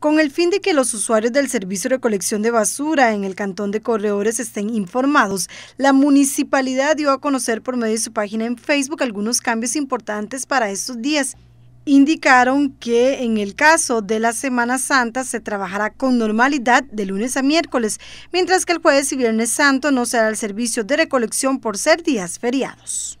con el fin de que los usuarios del servicio de recolección de basura en el Cantón de Corredores estén informados, la municipalidad dio a conocer por medio de su página en Facebook algunos cambios importantes para estos días. Indicaron que en el caso de la Semana Santa se trabajará con normalidad de lunes a miércoles, mientras que el jueves y viernes santo no será el servicio de recolección por ser días feriados.